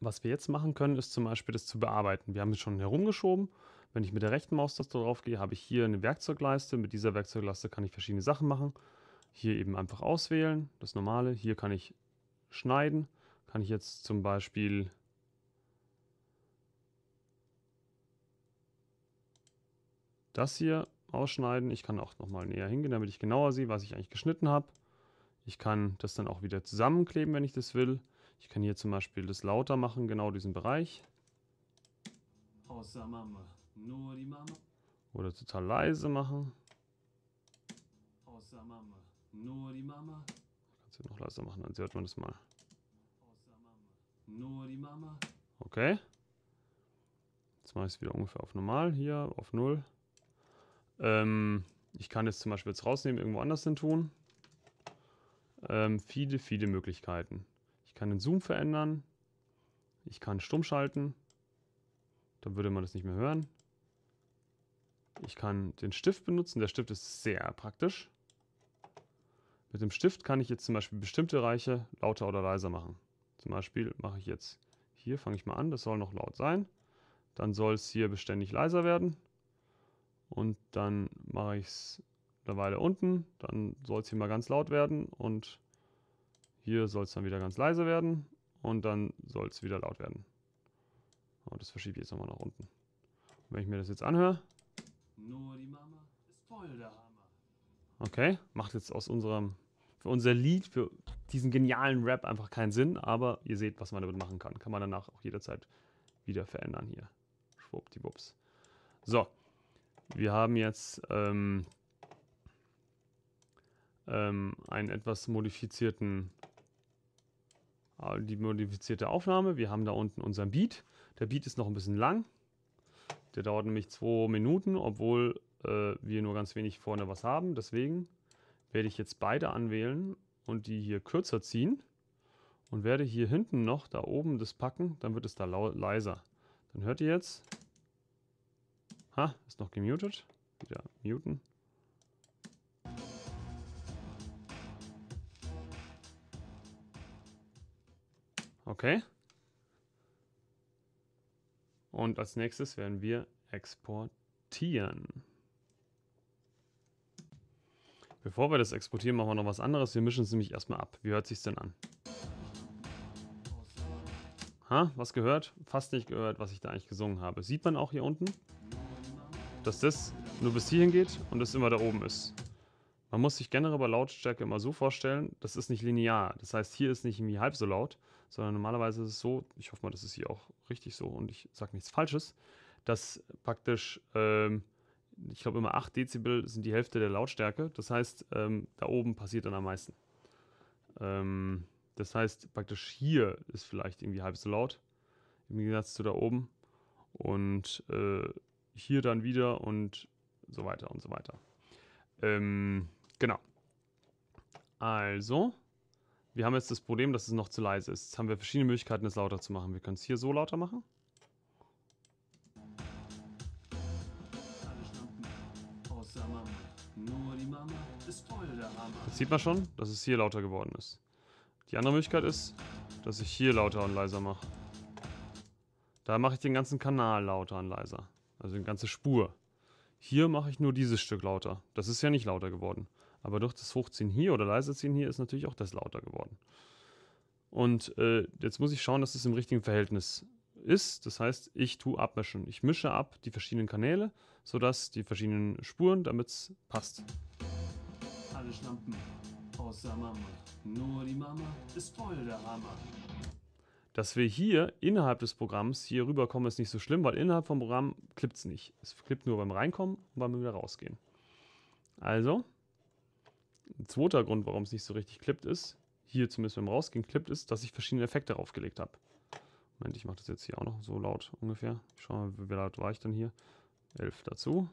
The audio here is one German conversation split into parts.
Was wir jetzt machen können, ist zum Beispiel das zu bearbeiten. Wir haben es schon herumgeschoben. Wenn ich mit der rechten Maustaste drauf gehe, habe ich hier eine Werkzeugleiste. Mit dieser Werkzeugleiste kann ich verschiedene Sachen machen. Hier eben einfach auswählen, das normale. Hier kann ich schneiden. Kann ich jetzt zum Beispiel das hier ausschneiden. Ich kann auch nochmal näher hingehen, damit ich genauer sehe, was ich eigentlich geschnitten habe. Ich kann das dann auch wieder zusammenkleben, wenn ich das will. Ich kann hier zum Beispiel das lauter machen, genau diesen Bereich. Außer Mama, nur die Mama. Oder total leise machen. Außer Mama, nur die Mama. Kannst du noch leiser machen, dann hört man das mal. Außer Mama, nur die Mama. Okay. Jetzt mache ich es wieder ungefähr auf normal hier, auf 0. Ähm, ich kann jetzt zum Beispiel jetzt rausnehmen, irgendwo anders hin tun. Ähm, viele, viele Möglichkeiten kann den Zoom verändern. Ich kann stumm schalten. Dann würde man das nicht mehr hören. Ich kann den Stift benutzen. Der Stift ist sehr praktisch. Mit dem Stift kann ich jetzt zum Beispiel bestimmte Reiche lauter oder leiser machen. Zum Beispiel mache ich jetzt hier, fange ich mal an, das soll noch laut sein. Dann soll es hier beständig leiser werden. Und dann mache ich es eine Weile unten. Dann soll es hier mal ganz laut werden und hier soll es dann wieder ganz leise werden und dann soll es wieder laut werden. Und oh, das verschiebe ich jetzt nochmal nach unten. Und wenn ich mir das jetzt anhöre. Nur die Mama ist voll der Hammer. Okay, macht jetzt aus unserem, für unser Lied, für diesen genialen Rap einfach keinen Sinn, aber ihr seht, was man damit machen kann. Kann man danach auch jederzeit wieder verändern hier. Schwuppdiwupps. So, wir haben jetzt ähm, ähm, einen etwas modifizierten Ah, die modifizierte Aufnahme. Wir haben da unten unseren Beat. Der Beat ist noch ein bisschen lang. Der dauert nämlich zwei Minuten, obwohl äh, wir nur ganz wenig vorne was haben. Deswegen werde ich jetzt beide anwählen und die hier kürzer ziehen und werde hier hinten noch da oben das packen, dann wird es da leiser. Dann hört ihr jetzt. Ha, ist noch gemutet. Wieder muten. Okay. Und als nächstes werden wir exportieren. Bevor wir das exportieren, machen wir noch was anderes. Wir mischen es nämlich erstmal ab. Wie hört es sich denn an? Ha, was gehört? Fast nicht gehört, was ich da eigentlich gesungen habe. Sieht man auch hier unten, dass das nur bis hierhin geht und das immer da oben ist. Man muss sich generell bei Lautstärke immer so vorstellen, das ist nicht linear. Das heißt, hier ist nicht irgendwie halb so laut, sondern normalerweise ist es so, ich hoffe mal, das ist hier auch richtig so und ich sage nichts Falsches, dass praktisch, ähm, ich glaube immer 8 Dezibel sind die Hälfte der Lautstärke, das heißt, ähm, da oben passiert dann am meisten. Ähm, das heißt, praktisch hier ist vielleicht irgendwie halb so laut, im Gegensatz zu da oben und äh, hier dann wieder und so weiter und so weiter. Ähm, genau. Also, wir haben jetzt das Problem, dass es noch zu leise ist. Jetzt haben wir verschiedene Möglichkeiten, es lauter zu machen. Wir können es hier so lauter machen. Jetzt sieht man schon, dass es hier lauter geworden ist. Die andere Möglichkeit ist, dass ich hier lauter und leiser mache. Da mache ich den ganzen Kanal lauter und leiser. Also die ganze Spur. Hier mache ich nur dieses Stück lauter. Das ist ja nicht lauter geworden. Aber durch das Hochziehen hier oder Leiserziehen hier ist natürlich auch das lauter geworden. Und äh, jetzt muss ich schauen, dass es das im richtigen Verhältnis ist. Das heißt, ich tue abmischen. Ich mische ab die verschiedenen Kanäle, sodass die verschiedenen Spuren, damit es passt. Alle Schlampen außer Mama. Nur die Mama ist voll der Hammer. Dass wir hier innerhalb des Programms hier rüberkommen, ist nicht so schlimm, weil innerhalb vom Programm klippt es nicht. Es klippt nur beim Reinkommen und beim wieder rausgehen. Also, ein zweiter Grund, warum es nicht so richtig klippt ist, hier zumindest beim Rausgehen klippt ist, dass ich verschiedene Effekte draufgelegt habe. Moment, ich mache das jetzt hier auch noch so laut ungefähr. Ich schau mal, wie laut war ich denn hier? 11 dazu.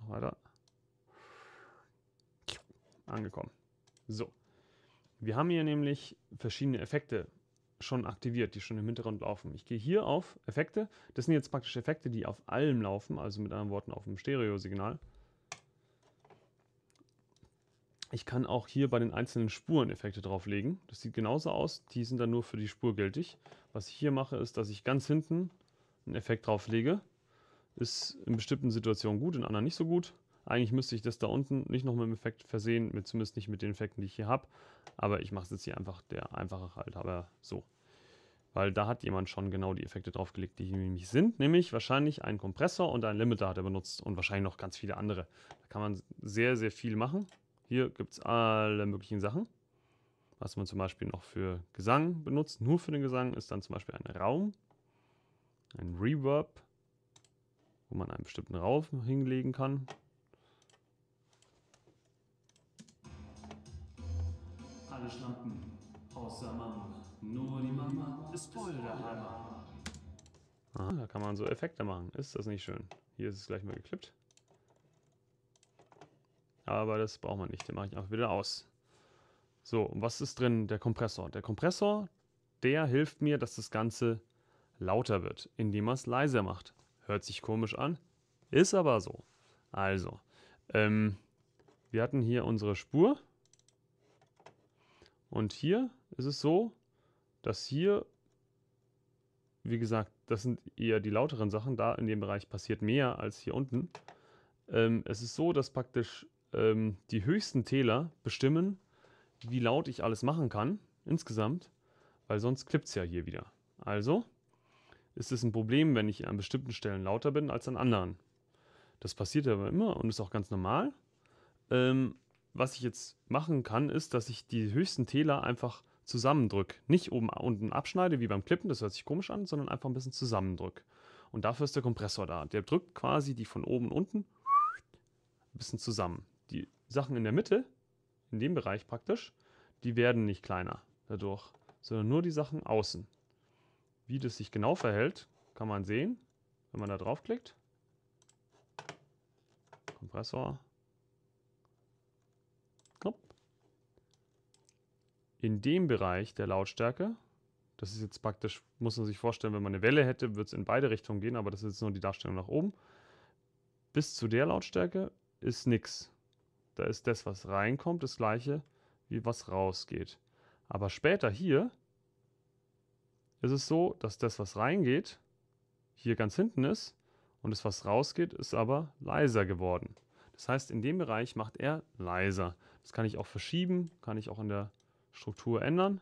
Noch weiter. Angekommen. So, wir haben hier nämlich verschiedene Effekte schon aktiviert, die schon im Hintergrund laufen. Ich gehe hier auf Effekte. Das sind jetzt praktisch Effekte, die auf allem laufen, also mit anderen Worten auf dem Stereo-Signal. Ich kann auch hier bei den einzelnen Spuren Effekte drauflegen. Das sieht genauso aus, die sind dann nur für die Spur gültig. Was ich hier mache, ist, dass ich ganz hinten einen Effekt drauflege. Ist in bestimmten Situationen gut, in anderen nicht so gut. Eigentlich müsste ich das da unten nicht noch mit dem Effekt versehen, mit, zumindest nicht mit den Effekten, die ich hier habe. Aber ich mache es jetzt hier einfach der einfache halt, aber so. Weil da hat jemand schon genau die Effekte draufgelegt, die hier nämlich sind. Nämlich wahrscheinlich einen Kompressor und einen Limiter hat er benutzt und wahrscheinlich noch ganz viele andere. Da kann man sehr, sehr viel machen. Hier gibt es alle möglichen Sachen. Was man zum Beispiel noch für Gesang benutzt, nur für den Gesang, ist dann zum Beispiel ein Raum, ein Reverb, wo man einen bestimmten Raum hinlegen kann. andere schlampen. Außer Mama. Nur die Mama ist voll der Hammer. Ah, da kann man so Effekte machen. Ist das nicht schön? Hier ist es gleich mal geklippt. Aber das braucht man nicht. Den mache ich auch wieder aus. So, und was ist drin? Der Kompressor. Der Kompressor, der hilft mir, dass das Ganze lauter wird, indem man es leiser macht. Hört sich komisch an, ist aber so. Also, ähm, wir hatten hier unsere Spur. Und hier ist es so, dass hier, wie gesagt, das sind eher die lauteren Sachen. Da in dem Bereich passiert mehr als hier unten. Ähm, es ist so, dass praktisch ähm, die höchsten Täler bestimmen, wie laut ich alles machen kann insgesamt, weil sonst klippt es ja hier wieder. Also ist es ein Problem, wenn ich an bestimmten Stellen lauter bin als an anderen. Das passiert aber immer und ist auch ganz normal. Ähm, was ich jetzt machen kann, ist, dass ich die höchsten Täler einfach zusammendrücke. Nicht oben unten abschneide wie beim Klippen, das hört sich komisch an, sondern einfach ein bisschen zusammendrücke. Und dafür ist der Kompressor da. Der drückt quasi die von oben unten ein bisschen zusammen. Die Sachen in der Mitte, in dem Bereich praktisch, die werden nicht kleiner dadurch, sondern nur die Sachen außen. Wie das sich genau verhält, kann man sehen, wenn man da draufklickt. Kompressor, in dem Bereich der Lautstärke, das ist jetzt praktisch, muss man sich vorstellen, wenn man eine Welle hätte, würde es in beide Richtungen gehen, aber das ist jetzt nur die Darstellung nach oben. Bis zu der Lautstärke ist nichts. Da ist das, was reinkommt, das gleiche wie was rausgeht. Aber später hier ist es so, dass das, was reingeht, hier ganz hinten ist und das, was rausgeht, ist aber leiser geworden. Das heißt, in dem Bereich macht er leiser. Das kann ich auch verschieben, kann ich auch in der Struktur ändern.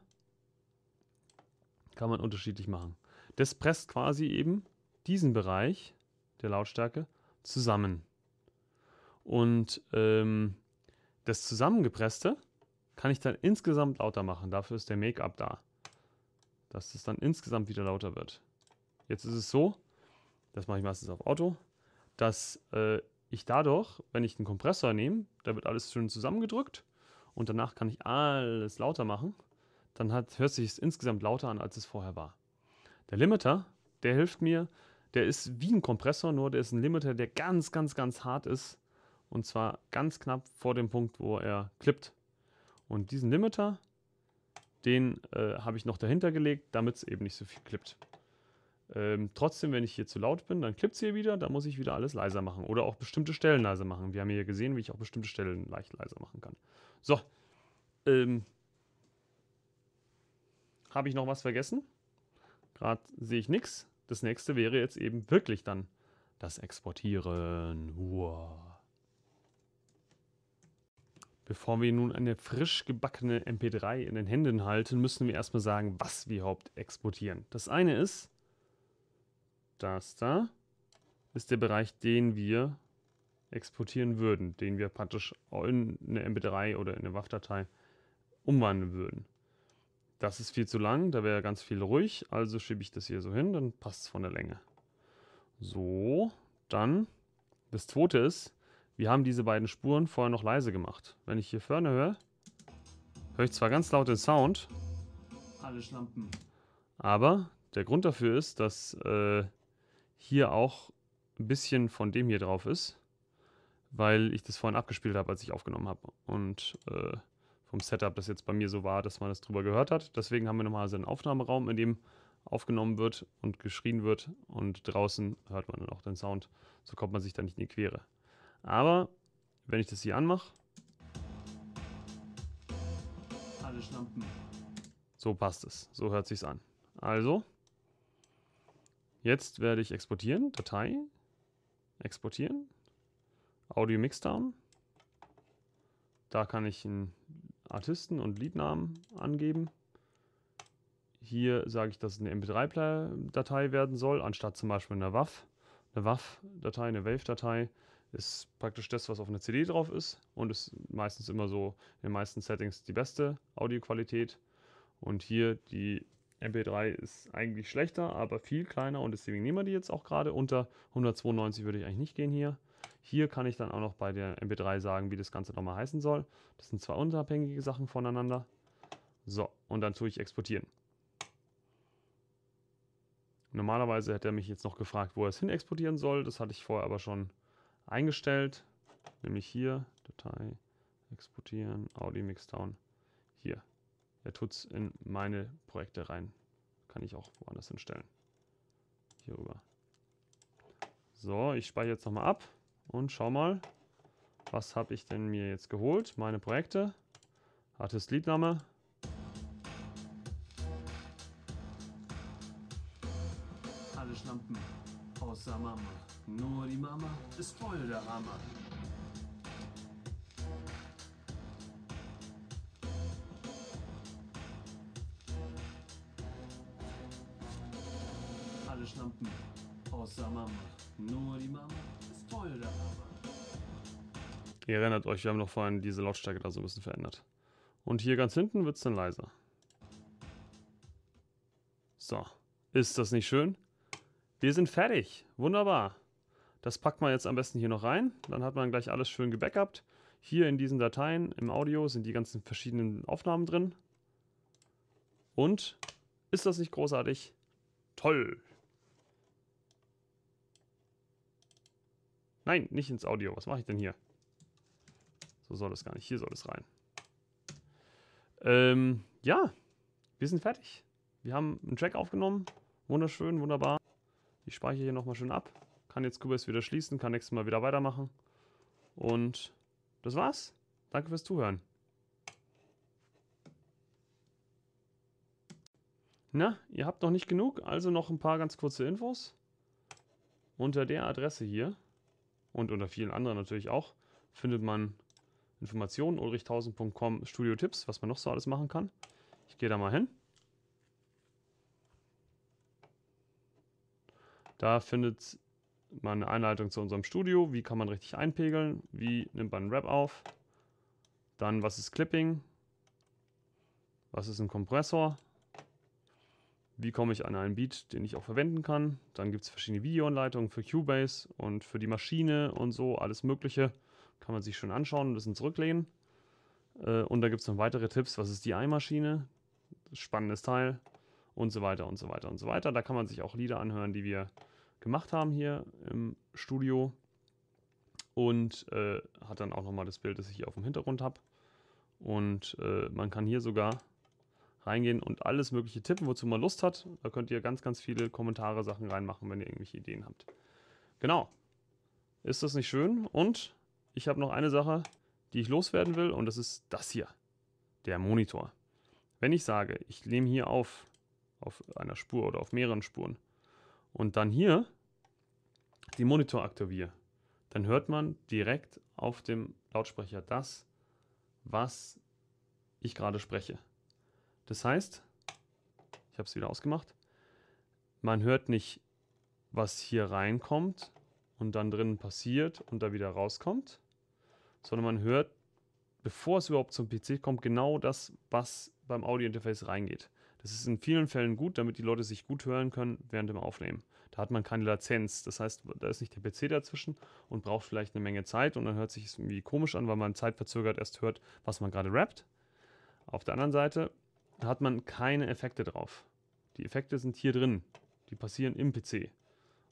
Kann man unterschiedlich machen. Das presst quasi eben diesen Bereich der Lautstärke zusammen. Und ähm, das zusammengepresste kann ich dann insgesamt lauter machen. Dafür ist der Make-up da. Dass es dann insgesamt wieder lauter wird. Jetzt ist es so, das mache ich meistens auf Auto, dass äh, ich dadurch, wenn ich den Kompressor nehme, da wird alles schön zusammengedrückt und danach kann ich alles lauter machen, dann hat, hört sich es insgesamt lauter an, als es vorher war. Der Limiter, der hilft mir, der ist wie ein Kompressor, nur der ist ein Limiter, der ganz, ganz, ganz hart ist und zwar ganz knapp vor dem Punkt, wo er klippt. Und diesen Limiter, den äh, habe ich noch dahinter gelegt, damit es eben nicht so viel klippt. Ähm, trotzdem, wenn ich hier zu laut bin, dann klippt es hier wieder, dann muss ich wieder alles leiser machen. Oder auch bestimmte Stellen leiser machen. Wir haben hier gesehen, wie ich auch bestimmte Stellen leicht leiser machen kann. So. Ähm, Habe ich noch was vergessen? Gerade sehe ich nichts. Das nächste wäre jetzt eben wirklich dann das Exportieren. Wow. Bevor wir nun eine frisch gebackene MP3 in den Händen halten, müssen wir erstmal sagen, was wir überhaupt exportieren. Das eine ist, das da ist der Bereich, den wir exportieren würden, den wir praktisch in eine MP3 oder in eine WAV-Datei umwandeln würden. Das ist viel zu lang, da wäre ganz viel ruhig, also schiebe ich das hier so hin, dann passt es von der Länge. So, dann das zweite ist, wir haben diese beiden Spuren vorher noch leise gemacht. Wenn ich hier vorne höre, höre ich zwar ganz laut den Sound, alle Schlampen. aber der Grund dafür ist, dass äh, hier auch ein bisschen von dem hier drauf ist, weil ich das vorhin abgespielt habe, als ich aufgenommen habe. Und äh, vom Setup das jetzt bei mir so war, dass man das drüber gehört hat. Deswegen haben wir nochmal so einen Aufnahmeraum, in dem aufgenommen wird und geschrien wird. Und draußen hört man dann auch den Sound. So kommt man sich da nicht in die Quere. Aber wenn ich das hier anmache. So passt es. So hört sich's an. Also. Jetzt werde ich exportieren. Datei. Exportieren. Audio Mixdown. Da kann ich einen Artisten und Liednamen angeben. Hier sage ich, dass es eine MP3-Datei werden soll, anstatt zum Beispiel eine WAV. Eine WAV-Datei, eine WAV-Datei ist praktisch das, was auf einer CD drauf ist und ist meistens immer so in den meisten Settings die beste Audioqualität. Und hier die MP3 ist eigentlich schlechter, aber viel kleiner und deswegen nehmen wir die jetzt auch gerade. Unter 192 würde ich eigentlich nicht gehen hier. Hier kann ich dann auch noch bei der MP3 sagen, wie das Ganze nochmal heißen soll. Das sind zwei unabhängige Sachen voneinander. So, und dann tue ich exportieren. Normalerweise hätte er mich jetzt noch gefragt, wo er es hin exportieren soll. Das hatte ich vorher aber schon eingestellt. Nämlich hier, Datei, exportieren, Audi Mixdown. Hier, der es in meine Projekte rein. Kann ich auch woanders hinstellen. Hier rüber. So, ich speichere jetzt nochmal ab und schau mal, was habe ich denn mir jetzt geholt? Meine Projekte. Artist Liedname. Alle Schlampen außer Mama. Nur die Mama ist voll der Hammer. alle Schlampen, außer Mama. Nur die Mama ist toll, der Mama. Ihr erinnert euch, wir haben noch vorhin diese Lautstärke da so ein bisschen verändert. Und hier ganz hinten wird es dann leiser. So, ist das nicht schön? Wir sind fertig. Wunderbar. Das packt man jetzt am besten hier noch rein. Dann hat man gleich alles schön gebackupt. Hier in diesen Dateien im Audio sind die ganzen verschiedenen Aufnahmen drin. Und ist das nicht großartig? Toll! Nein, nicht ins Audio. Was mache ich denn hier? So soll das gar nicht. Hier soll es rein. Ähm, ja, wir sind fertig. Wir haben einen Track aufgenommen. Wunderschön, wunderbar. Ich speichere hier nochmal schön ab. Kann jetzt Kubis wieder schließen, kann nächstes Mal wieder weitermachen. Und das war's. Danke fürs Zuhören. Na, ihr habt noch nicht genug, also noch ein paar ganz kurze Infos. Unter der Adresse hier und unter vielen anderen natürlich auch, findet man Informationen, ulrichthausen.com, Studio-Tipps, was man noch so alles machen kann. Ich gehe da mal hin. Da findet man eine Einleitung zu unserem Studio, wie kann man richtig einpegeln, wie nimmt man einen Rap auf, dann was ist Clipping, was ist ein Kompressor, wie komme ich an einen Beat, den ich auch verwenden kann. Dann gibt es verschiedene Videoanleitungen für Cubase und für die Maschine und so, alles Mögliche. Kann man sich schön anschauen, ein bisschen zurücklehnen. Äh, und da gibt es noch weitere Tipps, was ist die Ei-Maschine, spannendes Teil und so weiter und so weiter und so weiter. Da kann man sich auch Lieder anhören, die wir gemacht haben hier im Studio. Und äh, hat dann auch nochmal das Bild, das ich hier auf dem Hintergrund habe. Und äh, man kann hier sogar reingehen und alles mögliche tippen, wozu man Lust hat. Da könnt ihr ganz, ganz viele Kommentare, Sachen reinmachen, wenn ihr irgendwelche Ideen habt. Genau. Ist das nicht schön? Und ich habe noch eine Sache, die ich loswerden will und das ist das hier. Der Monitor. Wenn ich sage, ich nehme hier auf, auf einer Spur oder auf mehreren Spuren und dann hier den Monitor aktiviere, dann hört man direkt auf dem Lautsprecher das, was ich gerade spreche. Das heißt, ich habe es wieder ausgemacht, man hört nicht, was hier reinkommt und dann drinnen passiert und da wieder rauskommt, sondern man hört, bevor es überhaupt zum PC kommt, genau das, was beim Audio-Interface reingeht. Das ist in vielen Fällen gut, damit die Leute sich gut hören können während dem Aufnehmen. Da hat man keine Latenz. Das heißt, da ist nicht der PC dazwischen und braucht vielleicht eine Menge Zeit und dann hört sich es irgendwie komisch an, weil man zeitverzögert erst hört, was man gerade rappt. Auf der anderen Seite hat man keine Effekte drauf. Die Effekte sind hier drin. Die passieren im PC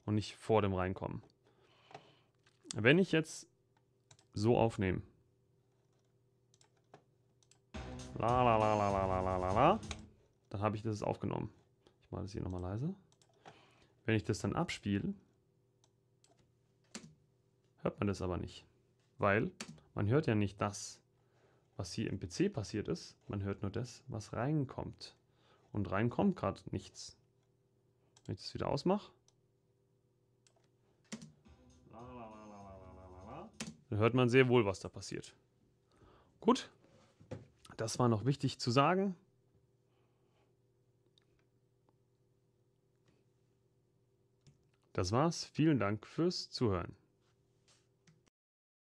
und nicht vor dem Reinkommen. Wenn ich jetzt so aufnehme, la la la la la la la la, dann habe ich das aufgenommen. Ich mache das hier nochmal leise. Wenn ich das dann abspiele, hört man das aber nicht, weil man hört ja nicht das, was hier im PC passiert ist. Man hört nur das, was reinkommt. Und reinkommt gerade nichts. Wenn ich das wieder ausmache, dann hört man sehr wohl, was da passiert. Gut, das war noch wichtig zu sagen. Das war's. Vielen Dank fürs Zuhören.